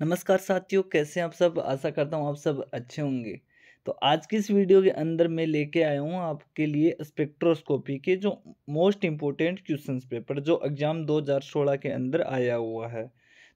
नमस्कार साथियों कैसे आप सब आशा करता हूँ आप सब अच्छे होंगे तो आज की इस वीडियो के अंदर मैं लेके आया हूँ आपके लिए स्पेक्ट्रोस्कोपी के जो मोस्ट इम्पोर्टेंट क्वेश्चन पेपर जो एग्ज़ाम 2016 के अंदर आया हुआ है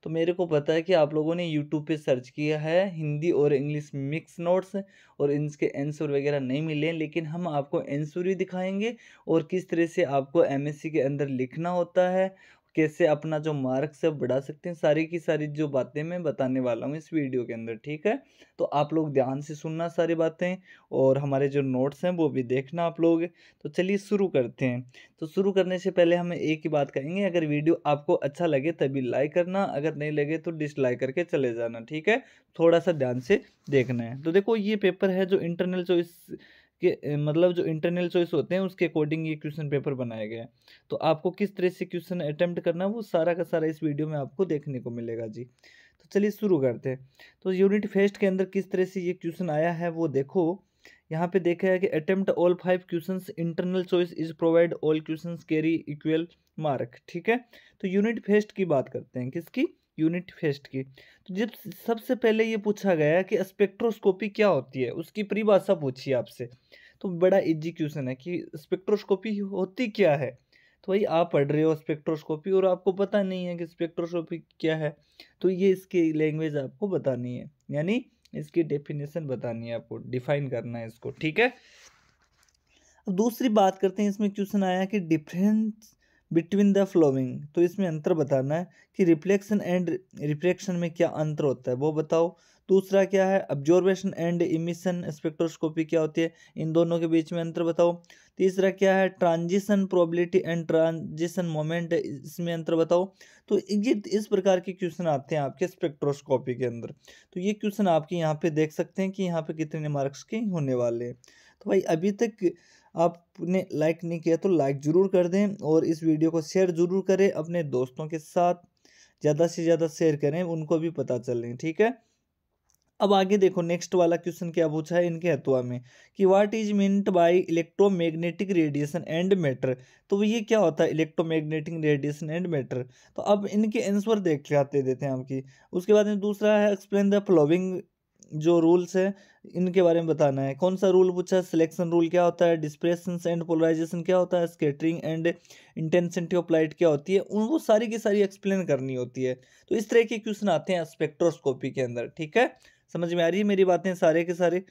तो मेरे को पता है कि आप लोगों ने यूट्यूब पे सर्च किया है हिंदी और इंग्लिश मिक्स नोट्स और इनके एंसर वगैरह नहीं मिले लेकिन हम आपको एंसर ही दिखाएंगे और किस तरह से आपको एमएससी के अंदर लिखना होता है कैसे अपना जो मार्क्स है बढ़ा सकते हैं सारी की सारी जो बातें मैं बताने वाला हूँ इस वीडियो के अंदर ठीक है तो आप लोग ध्यान से सुनना सारी बातें और हमारे जो नोट्स हैं वो भी देखना आप लोग तो चलिए शुरू करते हैं तो शुरू करने से पहले हम एक ही बात कहेंगे अगर वीडियो आपको अच्छा लगे तभी लाइक करना अगर नहीं लगे तो डिसलाइक करके चले जाना ठीक है थोड़ा सा ध्यान से देखना है तो देखो ये पेपर है जो इंटरनल जो इस के मतलब जो इंटरनल चॉइस होते हैं उसके अकॉर्डिंग ये क्वेश्चन पेपर बनाया गया है तो आपको किस तरह से क्वेश्चन अटैम्प्ट करना वो सारा का सारा इस वीडियो में आपको देखने को मिलेगा जी तो चलिए शुरू करते हैं तो यूनिट फेस्ट के अंदर किस तरह से ये क्वेश्चन आया है वो देखो यहाँ पे देखा है कि attempt all five question internal choice is provide all question carry equal mark ठीक है तो यूनिट फेस्ट की बात करते हैं किसकी यूनिट फेस्ट की तो जब सबसे पहले ये पूछा गया कि स्पेक्ट्रोस्कोपी क्या होती है उसकी परिभाषा पूछी आपसे तो बड़ा इजी क्वेश्चन है कि स्पेक्ट्रोस्कोपी होती क्या है तो भाई आप पढ़ रहे हो स्पेक्ट्रोस्कोपी और आपको पता नहीं है कि स्पेक्ट्रोस्कोपी क्या है तो ये इसकी लैंग्वेज आपको बतानी है यानी इसकी डेफिनेशन बतानी है आपको डिफाइन करना है इसको ठीक है अब दूसरी बात करते हैं इसमें क्वेश्चन आया कि डिफरेंस बिटवीन द फ्लोविंग तो इसमें अंतर बताना है कि रिफ्लेक्शन एंड रिफ्रैक्शन में क्या अंतर होता है वो बताओ दूसरा क्या है ऑब्जॉर्वेशन एंड इमिशन स्पेक्ट्रोस्कोपी क्या होती है इन दोनों के बीच में अंतर बताओ तीसरा क्या है transition probability and transition moment इसमें अंतर बताओ तो ये इस प्रकार के क्वेश्चन आते हैं आपके स्पेक्ट्रोस्कोपी के अंदर तो ये क्वेश्चन आपके यहाँ पे देख सकते हैं कि यहाँ पे कितने मार्क्स के होने वाले हैं तो भाई अभी तक आपने लाइक नहीं किया तो लाइक ज़रूर कर दें और इस वीडियो को शेयर ज़रूर करें अपने दोस्तों के साथ ज़्यादा से ज़्यादा शेयर करें उनको भी पता चलें ठीक है अब आगे देखो नेक्स्ट वाला क्वेश्चन क्या पूछा है इनके हतवा में कि what is meant electro electromagnetic radiation and matter तो ये क्या होता है इलेक्ट्रोमैग्नेटिक रेडिएशन एंड मैटर तो अब इनके आंसर देख के देते हैं आपकी उसके बाद दूसरा है एक्सप्लेन द फ्लोविंग जो रूल्स है इनके बारे में बताना है कौन सा रूल पूछा है सिलेक्शन रूल क्या होता है डिस्प्रेशन एंड पोलराइजेशन क्या होता है scattering and intensity of light क्या होती है उनको सारी की सारी एक्सप्लेन करनी होती है तो इस तरह के क्वेश्चन आते हैं स्पेक्ट्रोस्कोपी के अंदर ठीक है समझ में आ रही है मेरी बातें सारे के सारे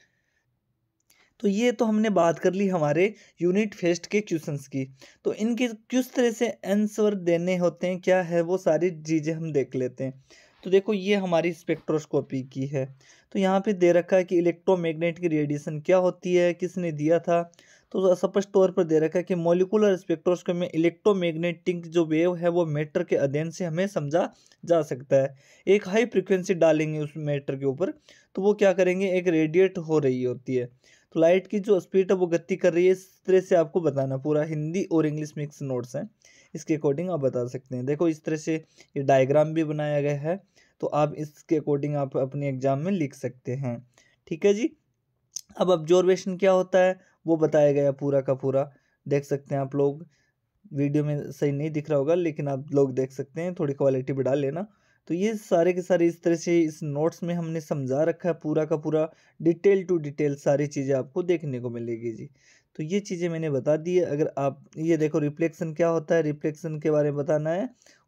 तो ये तो हमने बात कर ली हमारे यूनिट फेस्ट के क्वेश्चंस की तो इनके किस तरह से आंसर देने होते हैं क्या है वो सारी चीज़ें हम देख लेते हैं तो देखो ये हमारी स्पेक्ट्रोस्कोपी की है तो यहाँ पे दे रखा है कि इलेक्ट्रोमैग्नेट की रेडिएशन क्या होती है किसने दिया था तो स्पष्ट तौर पर दे रखा है कि मोलिकुलर स्पेक्ट्रोस्कोपी में इलेक्ट्रोमैग्नेटिक जो वेव है वो मैटर के अध्ययन से हमें समझा जा सकता है एक हाई फ्रिक्वेंसी डालेंगे उस मैटर के ऊपर तो वो क्या करेंगे एक रेडिएट हो रही होती है तो लाइट की जो स्पीड है वो गति कर रही है इस तरह से आपको बताना पूरा हिंदी और इंग्लिश मिक्स नोट्स हैं इसके अकॉर्डिंग आप बता सकते हैं देखो इस तरह से ये डायग्राम भी बनाया गया है तो आप इसके अकॉर्डिंग आप अपने एग्जाम में लिख सकते हैं ठीक है जी अब ऑब्जॉर्वेशन क्या होता है वो बताया गया पूरा का पूरा देख सकते हैं आप लोग वीडियो में सही नहीं दिख रहा होगा लेकिन आप लोग देख सकते हैं थोड़ी क्वालिटी बढ़ा लेना तो ये सारे के सारे इस तरह से इस नोट्स में हमने समझा रखा है पूरा का पूरा डिटेल टू डिटेल सारी चीज़ें आपको देखने को मिलेगी जी तो ये चीज़ें मैंने बता दी है अगर आप ये देखो रिफ्लेक्शन क्या होता है रिफ्लेक्शन के बारे में बताना है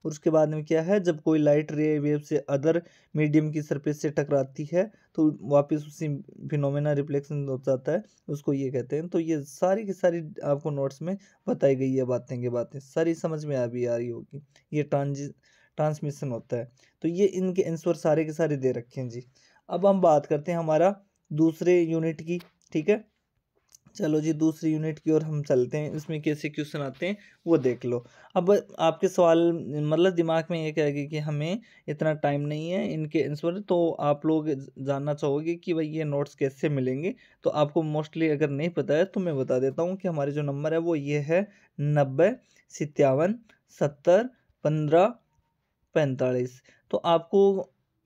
और उसके बाद में क्या है जब कोई लाइट रे वेव से अदर मीडियम की सरफेस से टकराती है तो वापस उसी फिनोमेना रिफ्लेक्शन हो जाता है उसको ये कहते हैं तो ये सारी की सारी आपको नोट्स में बताई गई है बातें की बातें सारी समझ में आ भी आ रही होगी ये ट्रांज ट्रांसमिशन होता है तो ये इनके आंसर सारे के सारे दे रखे हैं जी अब हम बात करते हैं हमारा दूसरे यूनिट की ठीक है चलो जी दूसरी यूनिट की ओर हम चलते हैं इसमें कैसे क्वेश्चन आते हैं वो देख लो अब आपके सवाल मतलब दिमाग में ये कहेगी कि हमें इतना टाइम नहीं है इनके आंसर तो आप लोग जानना चाहोगे कि भाई ये नोट्स कैसे मिलेंगे तो आपको मोस्टली अगर नहीं पता है तो मैं बता देता हूँ कि हमारे जो नंबर है वो ये है नब्बे सत्तावन सत्तर पंद्रह पैंतालीस तो आपको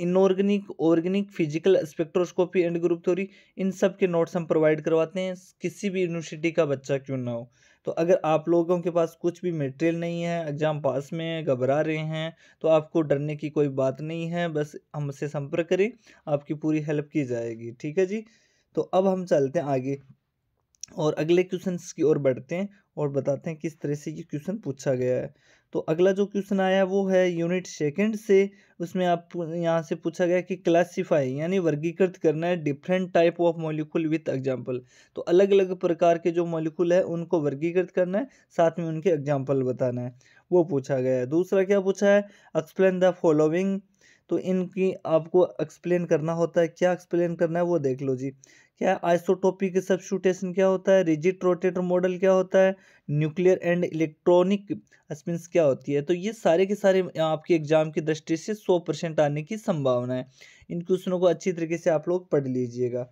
inorganic organic physical spectroscopy and group theory इन सब के नोट्स हम प्रोवाइड करवाते हैं किसी भी यूनिवर्सिटी का बच्चा क्यों ना हो तो अगर आप लोगों के पास कुछ भी मटेरियल नहीं है एग्ज़ाम पास में है घबरा रहे हैं तो आपको डरने की कोई बात नहीं है बस हमसे संपर्क करें आपकी पूरी हेल्प की जाएगी ठीक है जी तो अब हम चलते हैं आगे और अगले क्वेश्चन की ओर बढ़ते हैं और बताते हैं किस तरह से ये क्वेश्चन पूछा गया है तो अगला जो क्वेश्चन आया वो है यूनिट सेकंड से उसमें आप यहाँ से पूछा गया कि क्लासिफाई यानी वर्गीकृत करना है different type of molecule with example तो अलग अलग प्रकार के जो मॉलिक्यूल है उनको वर्गीकृत करना है साथ में उनके एग्जाम्पल बताना है वो पूछा गया है दूसरा क्या पूछा है एक्सप्लेन द फॉलोइंग तो इनकी आपको एक्सप्लेन करना होता है क्या एक्सप्लेन करना है वो देख लो जी क्या आइसोटोपिक शूटेशन क्या होता है रिजिट रोटेटर मॉडल क्या होता है न्यूक्लियर एंड इलेक्ट्रॉनिक स्पिन्स क्या होती है तो ये सारे के सारे आपके एग्जाम की दृष्टि से सौ परसेंट आने की संभावना है इन क्वेश्चनों को अच्छी तरीके से आप लोग पढ़ लीजिएगा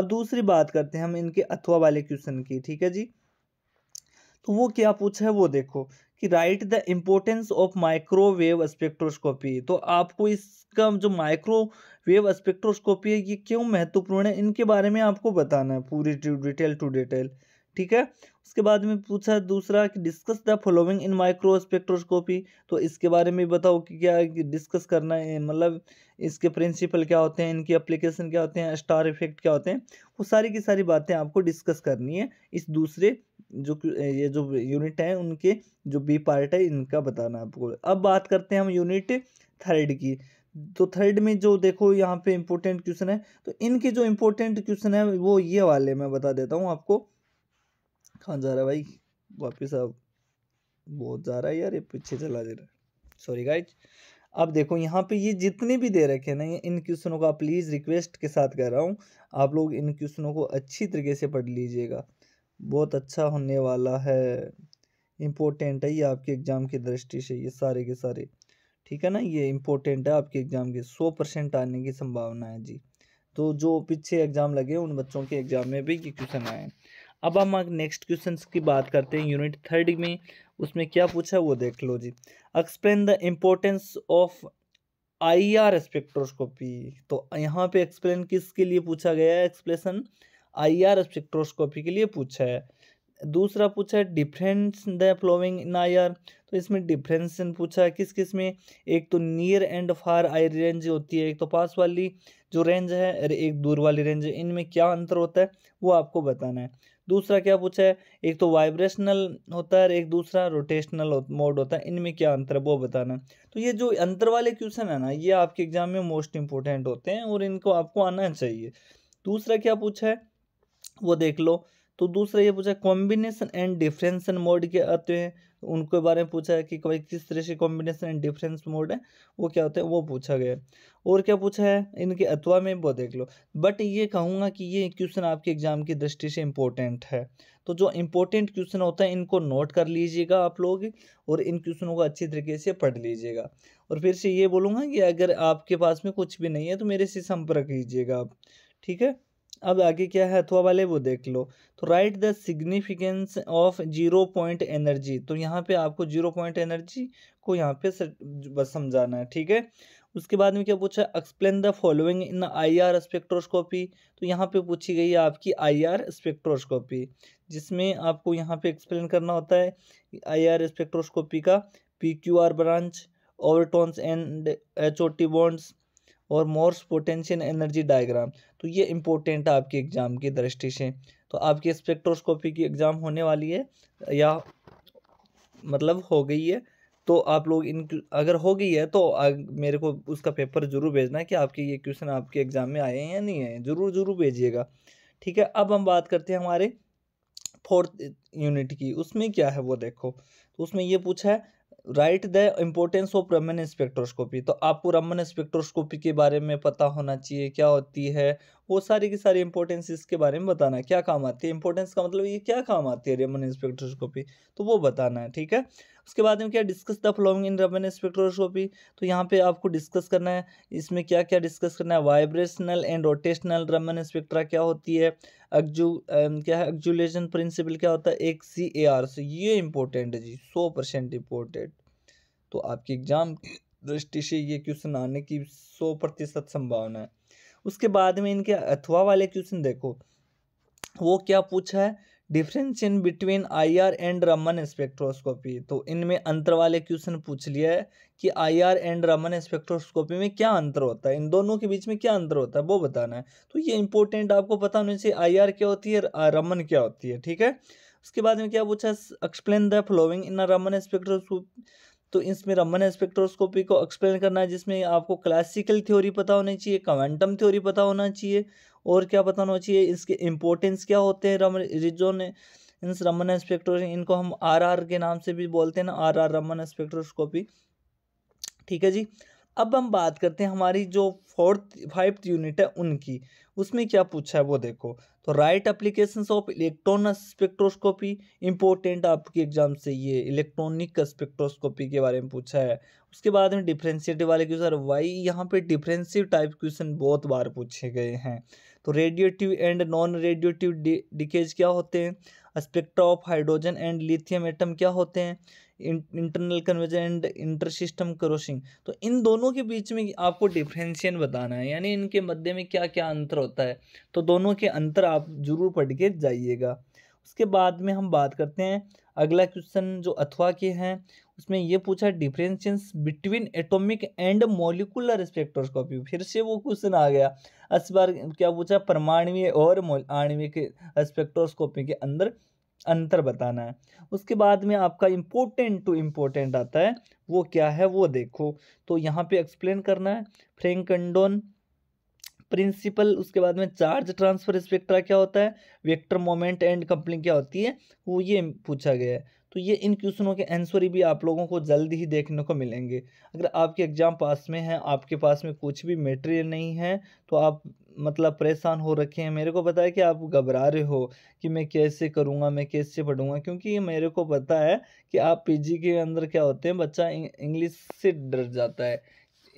अब दूसरी बात करते हैं हम इनके अथवा वाले क्वेश्चन की ठीक है जी तो वो क्या पूछा है वो देखो कि write the importance of microwave spectroscopy तो आपको इसका जो माइक्रोवेव स्पेक्ट्रोस्कोपी है ये क्यों महत्वपूर्ण है इनके बारे में आपको बताना है पूरी डिटेल टू डिटेल ठीक है उसके बाद में पूछा दूसरा कि discuss the following in microspectroscopy तो इसके बारे में बताओ कि क्या डिस्कस करना है मतलब इसके प्रिंसिपल क्या होते हैं इनकी अप्लीकेशन क्या होते हैं स्टार इफेक्ट क्या होते हैं वो सारी की सारी बातें आपको डिस्कस करनी है इस दूसरे जो ये जो यूनिट है उनके जो बी पार्ट है इनका बताना आपको अब बात करते हैं हम यूनिट थर्ड की तो थर्ड में जो देखो यहाँ पे इम्पोर्टेंट क्वेश्चन है तो इनके जो इम्पोर्टेंट क्वेश्चन है वो ये वाले मैं बता देता हूँ आपको कहाँ जा रहा है भाई वापिस अब बहुत जा रहा है यार ये पीछे चला जा रहा है सॉरी गाइज अब देखो यहाँ पे ये जितने भी दे रखे हैं ना इन क्वेश्चनों का प्लीज़ रिक्वेस्ट के साथ कह रहा हूँ आप लोग इन क्वेश्चनों को अच्छी तरीके से पढ़ लीजिएगा बहुत अच्छा होने वाला है इम्पोर्टेंट है ये आपके एग्ज़ाम की दृष्टि से ये सारे के सारे ठीक है ना ये इम्पोर्टेंट है आपके एग्ज़ाम के सौ परसेंट आने की संभावना है जी तो जो पीछे एग्ज़ाम लगे उन बच्चों के एग्ज़ाम में भी ये क्वेश्चन आए अब हम नेक्स्ट क्वेश्चन की बात करते हैं यूनिट थर्ड में उसमें क्या पूछा वो देख लो जी explain the importance of I R spectroscopy तो यहाँ पे एक्सप्लेन किसके लिए पूछा गया है एक्सप्लेसन आई आर स्पेक्ट्रोस्कोपी के लिए पूछा है दूसरा पूछा है difference the following in I R तो इसमें डिफरेंसन पूछा है किस किस में एक तो near and far I range होती है एक तो पास वाली जो रेंज है एक दूर वाली रेंज है इनमें क्या अंतर होता है वो आपको बताना है दूसरा क्या पूछा है एक तो वाइब्रेशनल होता है एक दूसरा रोटेशनल मोड होता है इनमें क्या अंतर वो बताना तो ये जो अंतर वाले क्वेश्चन है ना ये आपके एग्जाम में मोस्ट इंपॉर्टेंट होते हैं और इनको आपको आना चाहिए दूसरा क्या पूछा है वो देख लो तो दूसरा ये पूछा कॉम्बिनेशन एंड डिफ्रेंसन मोड के आते हैं उनके बारे में पूछा है कि भाई किस तरह से कॉम्बिनेशन एंड डिफरेंस मोड है वो क्या होते हैं वो पूछा गया और क्या पूछा है इनके अतवा में वो देख लो बट ये कहूँगा कि ये क्वेश्चन आपके एग्जाम की दृष्टि से इम्पोर्टेंट है तो जो इम्पोर्टेंट क्वेश्चन होता है इनको नोट कर लीजिएगा आप लोग और इन क्वेश्चनों को अच्छी तरीके से पढ़ लीजिएगा और फिर से ये बोलूँगा कि अगर आपके पास में कुछ भी नहीं है तो मेरे से संपर्क कीजिएगा आप ठीक है अब आगे क्या है अथवा वाले वो देख लो तो write the significance of zero point energy तो यहाँ पे आपको जीरो पॉइंट एनर्जी को यहाँ पे बस समझाना है ठीक है उसके बाद में क्या पूछा explain the following in I R spectroscopy तो यहाँ पे पूछी गई है आपकी आई आर स्पेक्ट्रोस्कोपी जिसमें आपको यहाँ पे एक्सप्लेन करना होता है आई आर स्पेक्ट्रोस्कोपी का P Q R branch overtones and H O T bonds और मोर्स पोटेंशियल एनर्जी डायग्राम तो ये इंपॉर्टेंट है आपके एग्ज़ाम की दृष्टि से तो आपकी स्पेक्ट्रोस्कोपी की एग्ज़ाम होने वाली है या मतलब हो गई है तो आप लोग इन अगर हो गई है तो मेरे को उसका पेपर ज़रूर भेजना है कि आपके ये क्वेश्चन आपके एग्ज़ाम में आए हैं या नहीं आए ज़रूर ज़रूर भेजिएगा ठीक है अब हम बात करते हैं हमारे फोर्थ यूनिट की उसमें क्या है वो देखो तो उसमें ये पूछा है write the importance of Raman spectroscopy तो आपको रमन स्पेक्ट्रोस्कोपी के बारे में पता होना चाहिए क्या होती है वो सारी की सारी इंपॉर्टेंस इसके बारे में बताना है क्या काम आती है इंपॉर्टेंस का मतलब ये क्या काम आती है रेमन स्पेक्ट्रोस्कोपी तो वो बताना है ठीक है उसके बाद में क्या discuss the following in Raman spectroscopy तो यहाँ पे आपको डिस्कस करना है इसमें क्या क्या डिस्कस करना है vibrational and rotational Raman spectra क्या होती है एक्जू क्या है एक्जुलेशन प्रिंसिपल क्या होता है एक सी ए आर सो ये इंपॉर्टेंट है जी सौ परसेंट इम्पोर्टेंट तो आपके एग्जाम दृष्टि से ये क्वेश्चन आने की सौ प्रतिशत संभावना है उसके बाद में इनके अथवा वाले क्वेश्चन देखो वो क्या पूछा है difference in between IR and Raman spectroscopy तो इनमें अंतर वाले क्वेश्चन पूछ लिया है कि आईआर एंड रमन स्पेक्ट्रोस्कोपी में क्या अंतर होता है इन दोनों के बीच में क्या अंतर होता है वो बताना है तो ये इंपॉर्टेंट आपको पता होना चाहिए आईआर क्या होती है रमन क्या होती है ठीक है उसके बाद में क्या पूछा explain the following in Raman spectroscopy तो इसमें रमन स्पेक्ट्रोस्कोपी को एक्सप्लेन करना है जिसमें आपको क्लासिकल थ्योरी पता होनी चाहिए कमेंटम थ्योरी पता होना चाहिए और क्या पता होना चाहिए इसके इम्पोर्टेंस क्या होते हैं Raman region in Raman spectroscopy इनको हम आर आर के नाम से भी बोलते हैं ना आर आर रमन स्पेक्ट्रोस्कोपी ठीक है जी अब हम बात करते हैं हमारी जो फोर्थ फाइव यूनिट है उनकी उसमें क्या पूछा है वो देखो तो write application of electron spectroscopy important आपके एग्जाम से ये इलेक्ट्रॉनिक स्पेक्ट्रोस्कोपी के बारे में पूछा है उसके बाद में डिफ्रेंशिएटिव वाले क्वेश्चन वाई यहाँ पे डिफ्रेंसिव टाइप क्वेश्चन बहुत बार पूछे गए हैं तो radiative and non radiative decays क्या होते हैं spectra of hydrogen and lithium atom क्या होते हैं internal conversion and inter system crossing तो इन दोनों के बीच में आपको डिफ्रेंशिएशन बताना है यानी इनके मध्य में क्या क्या अंतर होता है तो दोनों के अंतर आप जरूर पढ़ के जाइएगा उसके बाद में हम बात करते हैं अगला क्वेश्चन जो अथवा के हैं उसमें ये पूछा differences between atomic and molecular spectroscopy फिर से वो क्वेश्चन आ गया इस बार क्या पूछा परमाणु और आणविक स्पेक्ट्रोस्कोपी के अंदर अंतर बताना है उसके बाद में आपका इम्पोर्टेंट टू इम्पोर्टेंट आता है वो क्या है वो देखो तो यहाँ पे एक्सप्लेन करना है फ्रेंकंडोन प्रिंसिपल उसके बाद में चार्ज ट्रांसफर स्पेक्ट्रा क्या होता है वेक्टर मोमेंट एंड कंपनी क्या होती है वो ये पूछा गया है तो ये इन क्वेश्चनों के आंसर भी आप लोगों को जल्द ही देखने को मिलेंगे अगर आपके एग्ज़ाम पास में हैं आपके पास में कुछ भी मटेरियल नहीं है तो आप मतलब परेशान हो रखे हैं मेरे को पता है कि आप घबरा रहे हो कि मैं कैसे करूँगा मैं कैसे पढ़ूँगा क्योंकि ये मेरे को पता है कि आप पी के अंदर क्या होते हैं बच्चा इंग्लिश से डर जाता है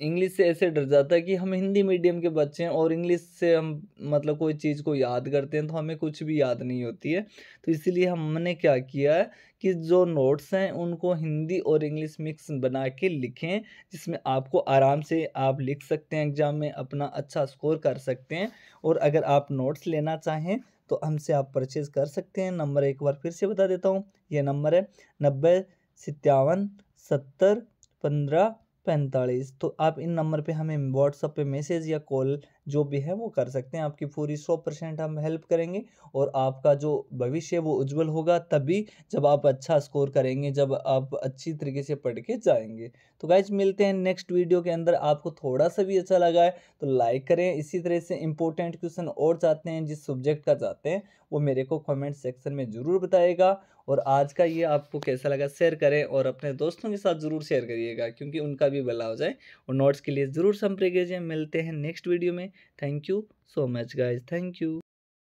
इंग्लिश से ऐसे डर जाता है कि हम हिंदी मीडियम के बच्चे हैं और इंग्लिश से हम मतलब कोई चीज़ को याद करते हैं तो हमें कुछ भी याद नहीं होती है तो इसीलिए हमने क्या किया है कि जो नोट्स हैं उनको हिंदी और इंग्लिश मिक्स बना के लिखें जिसमें आपको आराम से आप लिख सकते हैं एग्ज़ाम में अपना अच्छा स्कोर कर सकते हैं और अगर आप नोट्स लेना चाहें तो हमसे आप परचेज़ कर सकते हैं नंबर एक बार फिर से बता देता हूँ ये नंबर है नब्बे सत्तावन सत्तर पंद्रह पैंतालीस तो आप इन नंबर पे हमें व्हाट्सअप पे मैसेज या कॉल जो भी है वो कर सकते हैं आपकी पूरी सौ परसेंट हम हेल्प करेंगे और आपका जो भविष्य वो उज्जवल होगा तभी जब आप अच्छा स्कोर करेंगे जब आप अच्छी तरीके से पढ़ के जाएंगे तो गाइज मिलते हैं नेक्स्ट वीडियो के अंदर आपको थोड़ा सा भी अच्छा लगा है तो लाइक करें इसी तरह से इंपॉर्टेंट क्वेश्चन और चाहते हैं जिस सब्जेक्ट का चाहते हैं वो मेरे को कमेंट सेक्शन में ज़रूर बताएगा और आज का ये आपको कैसा लगा शेयर करें और अपने दोस्तों के साथ ज़रूर शेयर करिएगा क्योंकि उनका भी भला हो जाए और नोट्स के लिए ज़रूर संपर्क कीजिए मिलते हैं नेक्स्ट वीडियो में thank you so much guys thank you